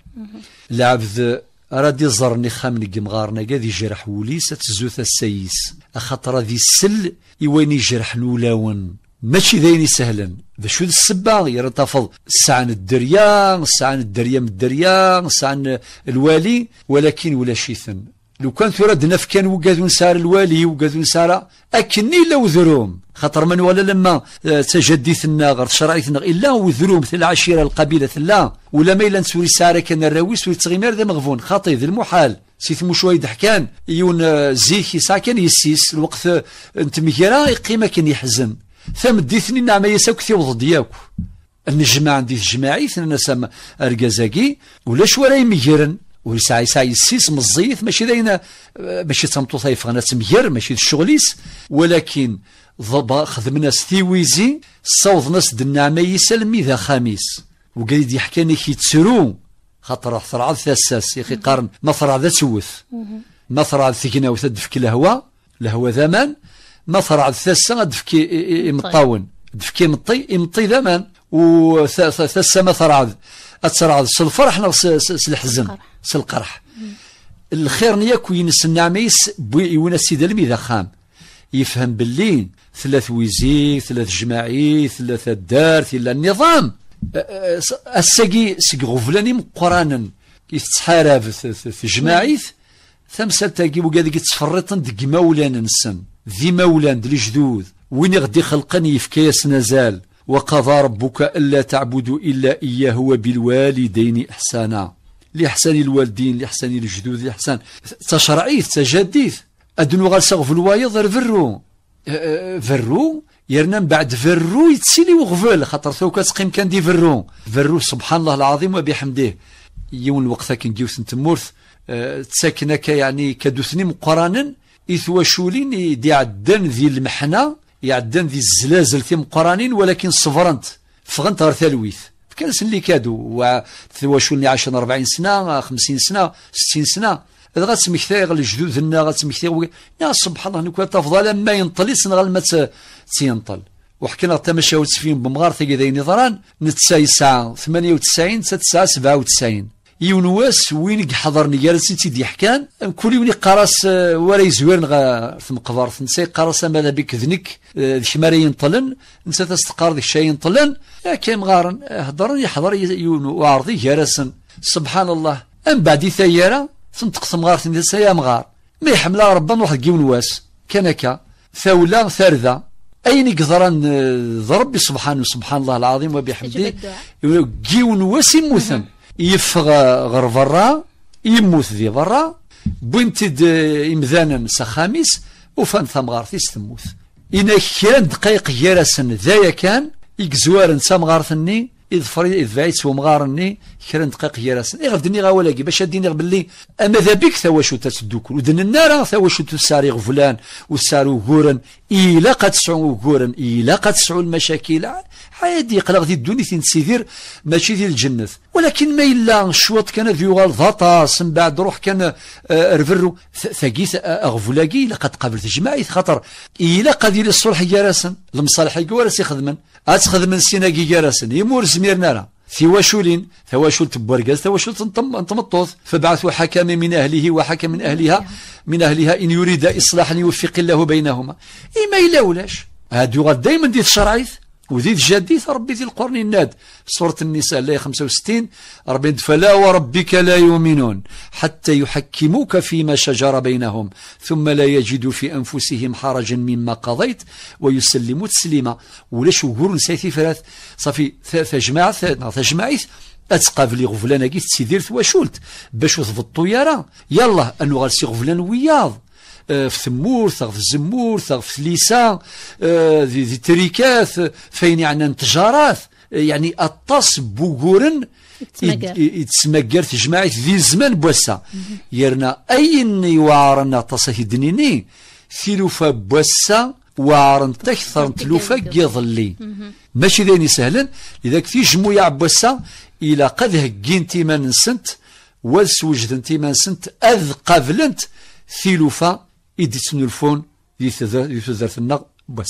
لعبد راد زرني خامن نك نجا قاد جرح وليس تزوث السيس أخطر ذي السل يويني جرح نولاون ماشي ذيني سهلا ذا شو السبا يرتفض سعن الدريان سعن الدريا الدريان سعن الوالي ولكن ولا شيثن لو كان ثورة دنف كان وقاد نسار الوالي وقاد نسار أكني لو وذروم خاطر من ولا لما الناغر غير الناغر إلا وذروم ثل العشيرة القبيلة لا ولا ما إلا نسوري سارة كان الراوي سوري تغيمير ذا مغفون خاطي ذا المحال سيث مشوي دحكان يون آه، زيك ساكن يسيس الوقت آه، انت مكيرا قيمة كان يحزن ثم ديثني نعم يساك ثيوض ياك النجمه عندي الجماعي ثنا سما اركازاكي ولا شو راي ويسعى يسعى يسيس مزيث ماشي داينا ماشي تمطو طيف غنا تمير ماشي الشغليس ولكن ضبا خدمنا ستيويزي صوض ناس دنا يسلم إذا خميس وقايد يحكاني كي تسرو خاطر ثرعد ثاساس يا اخي قارن ما ثرعد تسوث ما ثرعد ثقنا وتدفك الهوا الهوا ذمان ما ثرعد ثاسا دفك إمطاون طيب. دفك إمطي إمطي ذمان وثاسا ما ثرعد اتسرع الفرح نو الحزن القرح الخير نيا كوين النعميس بويونا السيد الميدا خام يفهم باللي ثلاث ويزي ثلاث جماعي ثلاث الدار ثلاث النظام الساقي سقي غفلاني مقرانا يتحارب في جماعي ثم تاقي وقادك تفرطن دق مولانا نسن ذي مولان دلي جدود وين غدي خلقني كياس نزال وقضى ربك ألا تعبدوا إلا إياه وبالوالدين إحسانا لإحسان الوالدين لإحسان الجدود لإحسان تشرعيث تجديث أدنو غال سغف الوايض فرو فرو أه، أه، يرنا من بعد فرو يتسيني وغفل خاطر تو كتقيم كان دي فرو فرو سبحان الله العظيم وبحمده يوم الوقت كي نجيو تمورث أه تساكنك يعني كدوسني مقرانا شولين دي عدن ذي المحنة يعدن ذي الزلازل في مقرانين ولكن صفرنت فغنت غير تلويث كان سن اللي كادو اللي 10 40 سنه 50 سنه 60 سنه إذا غتسمكتاي غير الجدود لنا غتسمكتاي يا سبحان الله نكون تفضل ما ينطليس غير ما تينطل وحكينا حتى ما شاوت فيهم تاكي كذا نظران نتساي 98 تسعة 97 يون واس وين يحضرني جالس انت دي حكان كل يوم قراس آه، ولا يزوير غا في مقبر نسى قراس ماذا بك ذنك آه، ذي ينطلن نسى تستقار ذي الشاي ينطلن آه، كي مغارن هضر يحضر يون وعرضي راسن سبحان الله ام بعد ثيارة تنتقص ثمغار تنسى يا مغار ما يحملها ربنا واحد كي واس كان هكا ثولا ثارذة أين قدران ضرب سبحانه سبحان الله العظيم وبحمده جيون واسي موثم يفغ غر برا يموت ذي برا بنت إمذانا سخاميس وفان ثمغارتيس تموت إنا كان دقايق جرس ذايا كان يكزوار تمغارتني إذ فريد إذ فايت ومغارني كرا دقيق يراسن إيه دني غاولاكي باش أديني غبلي أما ذا بك تسدو كل ودن النار شو تساري غفلان وسارو غورن لا قد سعو غورن لا قد سعو المشاكل عادي قلق ذي الدنيا تنسيدير ماشي ذي الجنة ولكن ما إلا شوط كان ذي غال فطاس من بعد روح كان آه، رفرو ثقيث آه، أغفلاكي لقد قابلت تجمعي خطر لا قد يلي الصلح راسن المصالح يقول خدمن أتخذ من سينا جيجارسن يمور زميرنا راه ثواشولين ثواشول تبورقاز ثواشول تمطوط فبعثوا حكما من أهله وحكم من أهلها من أهلها إن يريد إصلاحا يوفق الله بينهما إما إلا ولاش هادو دايما دي الشرعيث وذي جدي ربي ذي القرن الناد سورة النساء الآية 65 ربي فلا وربك لا يؤمنون حتى يحكموك فيما شجر بينهم ثم لا يجدوا في أنفسهم حرجا مما قضيت ويسلموا تسليما ولا شهور نسيتي ثلاث صافي تجمع تجمعيث اتقاف لي غفلان كي تسيدير ثواشولت باش يا راه يلا انو غال غفلان وياض في ثغ في ثغ في ليسا ذي تريكاث فين يعني انتجارات يعني الطاس بوغورن يتسمقر في جماعة ذي الزمان بوسا يرنا أي وعرنا تصهي دنيني لوفا بوسا وارن تكثر تلوفا يظلي ماشي ذيني سهلا إذا كثير جموع بوسا إلى قد هجين تيمان سنت وسوجدن تيمان سنت أذ قابلنت ثلوفا يدي تسنلفون دي النغ بس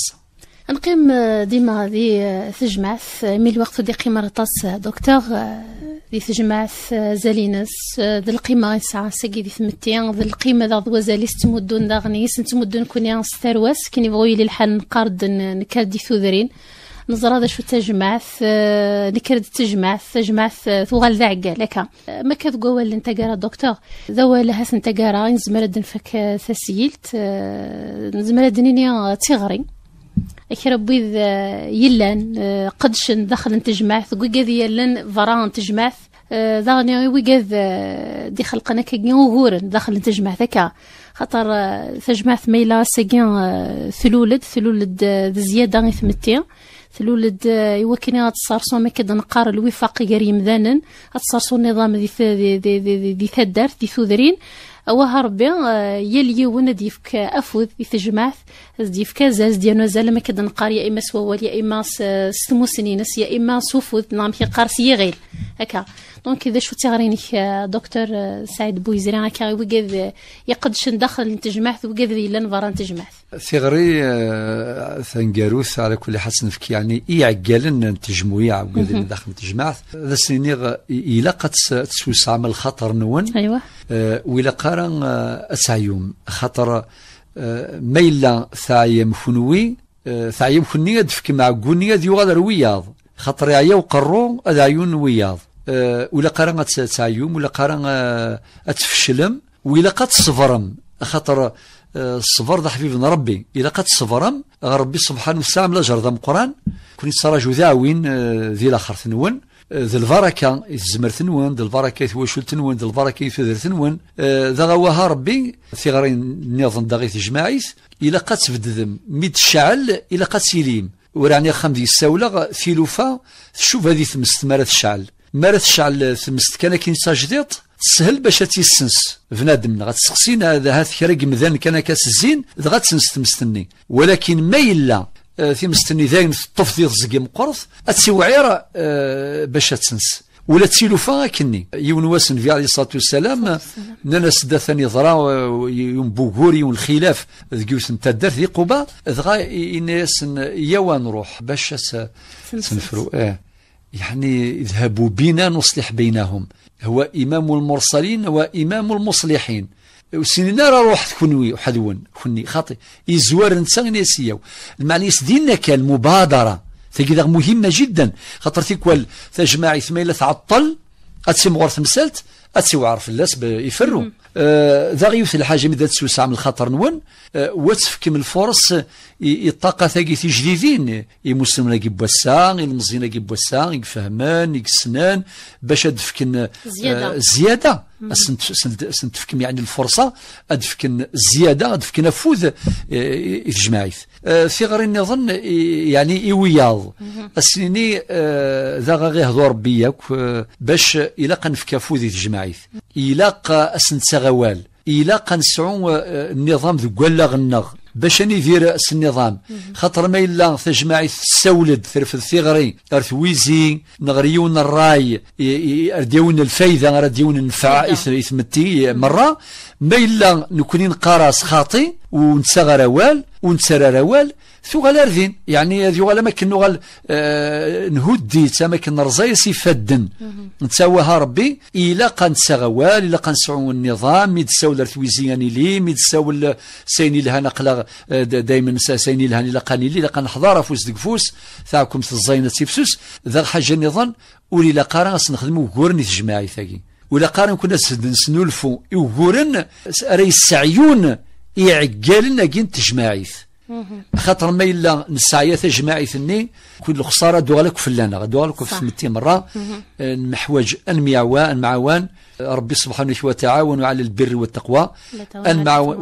نقيم آه، ديما دي آه، تجمعث آه، من الوقت دي قيمة رطاس دكتور دي تجمعت زالينس ذي القيمة يسعى سجي دي ثمتين ذي القيمة دا ضوى زاليس تمدون داغنيس نتمدون كوني ستارواس كين كيني بغوي الحال نقارد نكاد دي ثوذرين نزرا هذا شو تجمعث آه، نكرد تجمعث تجمعث آه، ثغال ذا عقا هكا ما كذ قول اللي انتقارا دكتور ذوال لهاس انت قرا نزمر نفك تسيلت نزمر دنيني تغري ربي آه، يلان قدش دخل تجمعث قد يلان فران تجمعث ذاغني ذا دي خلقنا كي وغورن داخل تجمع ذكا خطر تجمع ثميلا ساكين ثلولد ثلولد زيادة غي ثمتين تلولد هاد آه، غتصرصو ما كدنقار الوفاق غير يمذانن غتصرصو النظام دي دي دي دي, دي تدارت دي ثوذرين وها ربي آه، يلي ون ديفك افوذ يتجمعث ديفك زاز ديالنا زال ما كدنقار يا اما سوال يا اما سمو سنين يا اما سوفوذ نعم هي قارس يغيل هكا دونك اذا شو غرينيك دكتور سعيد بويزري كي وقد يقدش ندخل نتجمعت وقد الا نبرا نتجمعت ثغري آه، ثنقاروث على كل حسن نفكي يعني يعقلن نتجمويع وقد ندخل نتجمعت هذا سينيغ الى قد تسوس عمل خطر نون ايوا آه، وإلا قارن آه، أسعيوم خطر ما إلا ثايم فنوي ثايم فنية دفك مع كونيه ديوغاد وياض خطر يا وقرو هذا عيون وياض آه، ولا قرا تعيوم ولا قرا آه، تفشلم ولا صبرم خاطر آه، الصبر ذا حبيب ربي الا قد صبرم ربي سبحانه وتعالى ملا جرد القران كون يتراجو ذا ذي لاخر ثنون ذي البركه الزمر ثنون ذي البركه يتواشل ثنون ذي البركه يتفذر ثنون ذا غواها ربي في غير نظن داغيث جماعي الى الا قد تبدذم ميد الشعل الا قد سيليم وراني خمدي الساولة في لوفا شوف هذه ثم ثمارة الشعل ما تشعل تمست كان كين جديد سهل باش تيسنس بنادم غتسقسينا هذا هاد كرا مذان كان كاس الزين غتسنس تمستني ولكن ما إلا آه، ذاين في الطف دي تزقي مقرض اتسوعير آه، باش تسنس ولا فا كني يون واسن في عليه الصلاه والسلام نانا سدا ثاني ضرا يوم بوغوري والخلاف ذكيوس انت دار ذي قبا ذغا يناس يوا نروح باش تنفرو اه يعني اذهبوا بنا نصلح بينهم هو إمام المرسلين وإمام المصلحين وسنينا راه روح كنوي وحدون كني خاطي يزور نسا نسيو المعني ديننا كان مبادرة تجد مهمة جدا خاطر تيكوال تجمع ثميلة تعطل أتسمغور مسالت أتسيو عرف الناس يفروا ذا أه، غيوث الحاجة من ذات سوسع من الخطر نون أه، من الفرص الطاقة ثاقي تجديدين يمسلمنا يقبوسا المزينا يقبوسا يفهمان يقسنان باش ادفكن أه، زيادة زيادة سنتفكم يعني الفرصة ادفكن زيادة ادفكن افوذ يجمعيث صغر آه، نظن يعني إوياض السنيني آه، ذا غي هضو ربي آه، باش إلا قنفكا فوذي تجمعيث إلا أسنت سغوال إلا قنسعو النظام ذو قلا غنغ باش اني راس النظام خاطر ما الا تجمعي تسولد ترفد ثغري ويزي نغريون الراي ديون الفايده ارديون ديون النفع اثمتي مره ما الا نكونين قراص خاطي ونتسغر اوال روال ثو ثغال أرذين يعني ذو غالا ما نغال آه، نهدي تما كن رزاي سيفدن نتساوها ربي إلا قان سغوال إلا قان نسعو النظام ميد ساول ارثويزياني لي ميد ساول سيني لها نقلا آه، دايما سيني لها إلا قا لي إلا قا نحضر فوس دقفوس تاعكم تزاينا تيفسوس ذا الحاجة نظام ولي لا سنخدمو غورني كورني تجمعي ثاكي ولا قارن كنا سنولفو يوغورن ريس السعيون يعقالن اكين تجماعيث خاطر ما الا نسعيا تجماعيث ني كل خساره دوالك فلانا دوالك في سمتي مره نحوج الميعوان المعوان ربي سبحانه وتعاونوا على البر والتقوى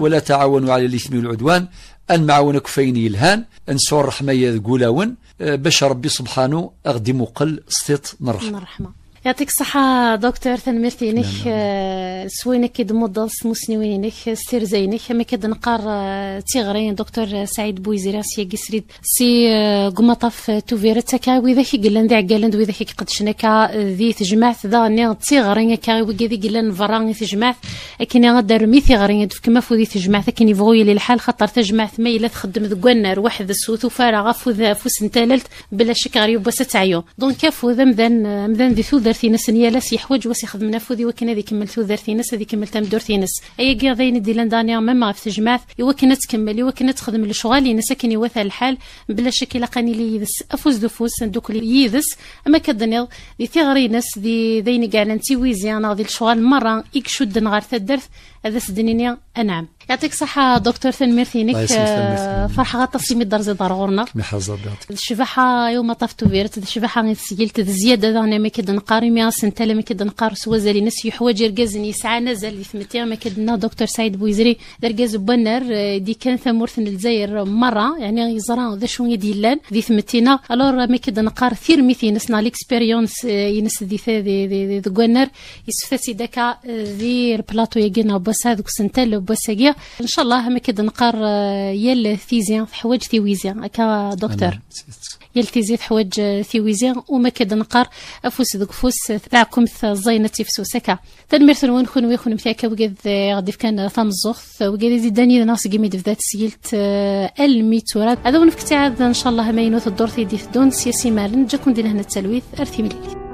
ولا تعاونوا على الاثم والعدوان معاونك فين يلهان نسعو الرحمة يا قولاون أه، باش ربي سبحانه أغدي مقل سطيط من الرحمة يعطيك الصحة دكتور فينك آه، سوينك كيدمض سموسني وينك آه، سير زينك ما كدنقار آه، تيغرين دكتور سعيد بويزيرا سي قسريد سي قمطف توفيرا تاكا وذاك قلان ذا قلان وذاك شنكا ذي تجمعت ذا نيغ تيغرين كا وكذي قلن فراني تجمعت اكن غدار مي تيغرين فكما فو ذي تجمعت اكن يفغوي لي الحال خاطر تجمعت ما الا تخدم ذكوانا روح واحد السوت وفارغ فو ذا فوس نتاللت بلا شك غير يبوس تعيو دونك فو ذا مذن ذي نيا لاس يحوج واس يخدم نافذ يوكن هذه يكمل ثوذر تينس هذه يكمل تمدور تينس اي كي غاين ندي لان دانيا ميم غف تجمعت يوكن تكمل يوكن تخدم الشغال ينسى كان يوثى الحال بلا شك الا قاني لي يدس افوز دفوس ندوك يدس اما كدنيض دي ثغرينس ذي ذيني كاع لانتي ويزي انا غادي الشغال مره يكشد نغار غير تدرت هذا سدنيني انعم يعطيك الصحة دكتور تنمير فينك فرحة غطاسي من الدرزي ضرورنا الشباحة يوم طفتو بيرت الشباحة غير سجلت زيادة أنا ما كد نقاري مي سنتالا ما كد نقار سوا زالي ناس يحواج يرقاز يسعى نزل اللي ثمتي ما كدنا دكتور سعيد بويزري درقاز بنر دي كان ثمورثن الجزائر مرة يعني يزرا ذا شوية لان ذي ثمتينا الور ما كد نقار ثير ميثي نسنا ليكسبيريونس ينس ذي ذي ذي ذي ذي ذي ذي ذي ذي ذي ذي ذي ذي الناس هذوك سنتال ان شاء الله ما كد نقار آه، يال في حوايج ثيويزيان كا دكتور يال في حوايج ثيويزيان آه، وما كد نقار افوس ذوك فوس آه، تاعكم زينة تيفسوس هكا تنمرت نون خون ويخون كا وقد غادي كان ثام الزخ وقد يزيد داني ناس في ذات سيلت الميتورات هذا ونفكتي عاد ان شاء الله ما ينوث الدور في دون سياسي مالن جاكم ديال هنا التلويث ارثي مليلي